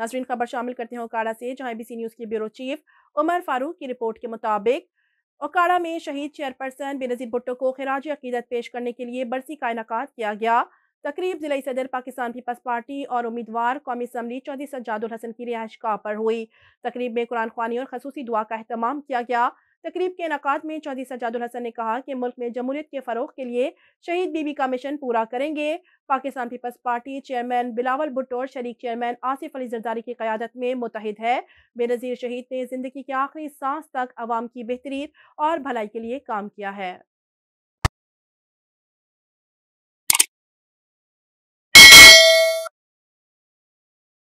नाजरीन खबर शामिल करते हैं ओकाड़ा से जहाँ बी सी न्यूज़ के ब्यूरो चीफ उमर फारूक की रिपोर्ट के मुताबिक ओकाड़ा में शहीद चेयरपर्सन बेनजीर भुट्टो को खराज अकीदत पेश करने के लिए बरसी का इनका किया गया तकरीब जिला सदर पाकिस्तान पीपल्स पार्टी और उम्मीदवार कौमी असम्बली चौधरी सज्जादुल हसन की का पर हुई तकरीब में कुरान खानी और खसूसी दुआ का अहतमाम किया गया तकरीब के इनका में चौधरी सजादुल हसन ने कहा कि मुल्क में जमूरीत के फ़रोग के लिए शहीद बीबी का मिशन पूरा करेंगे Pakistan peoples party chairman Bilawal Bhutto और शरीक चेयरमैन आसिफ अली जरदारी की क्यादत में मुतहद है बेनज़ीर शहीद ने ज़िंदगी के आखिरी सांस तक आवाम की बेहतरी और भलाई के लिए काम किया है